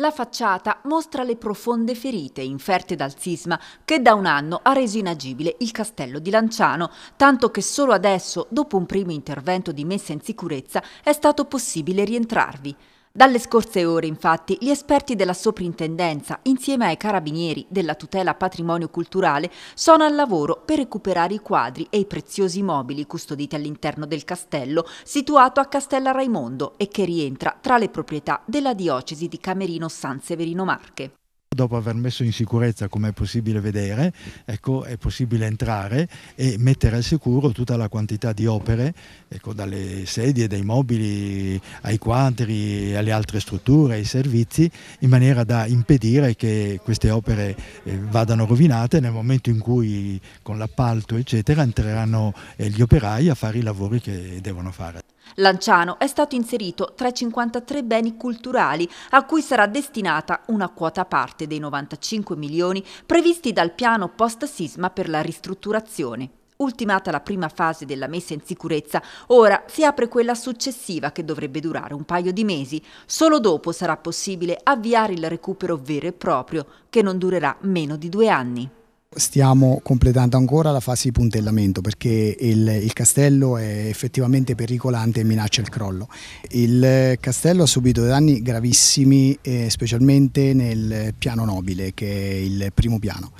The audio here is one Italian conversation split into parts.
La facciata mostra le profonde ferite inferte dal sisma che da un anno ha reso inagibile il castello di Lanciano, tanto che solo adesso, dopo un primo intervento di messa in sicurezza, è stato possibile rientrarvi. Dalle scorse ore, infatti, gli esperti della Soprintendenza, insieme ai carabinieri della tutela patrimonio culturale, sono al lavoro per recuperare i quadri e i preziosi mobili custoditi all'interno del castello, situato a Castella Raimondo e che rientra tra le proprietà della diocesi di Camerino San Severino Marche dopo aver messo in sicurezza, come è possibile vedere, ecco, è possibile entrare e mettere al sicuro tutta la quantità di opere, ecco, dalle sedie, dai mobili, ai quadri, alle altre strutture, ai servizi, in maniera da impedire che queste opere eh, vadano rovinate nel momento in cui con l'appalto eccetera entreranno eh, gli operai a fare i lavori che devono fare. Lanciano è stato inserito tra i 53 beni culturali a cui sarà destinata una quota parte dei 95 milioni previsti dal piano post-sisma per la ristrutturazione. Ultimata la prima fase della messa in sicurezza, ora si apre quella successiva che dovrebbe durare un paio di mesi. Solo dopo sarà possibile avviare il recupero vero e proprio, che non durerà meno di due anni. Stiamo completando ancora la fase di puntellamento perché il, il, castello è effettivamente pericolante e minaccia il crollo. Il castello ha subito danni gravissimi, eh, specialmente nel piano nobile, che è il primo piano.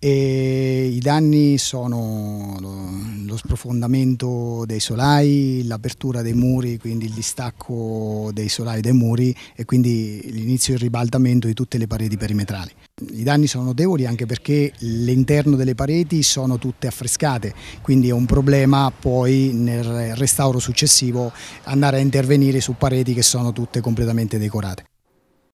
E I danni sono lo sprofondamento dei solai, l'apertura dei muri, quindi il distacco dei solai dai muri e quindi l'inizio del ribaltamento di tutte le pareti perimetrali. I danni sono notevoli anche perché l'interno delle pareti sono tutte affrescate, quindi è un problema poi nel restauro successivo andare a intervenire su pareti che sono tutte completamente decorate.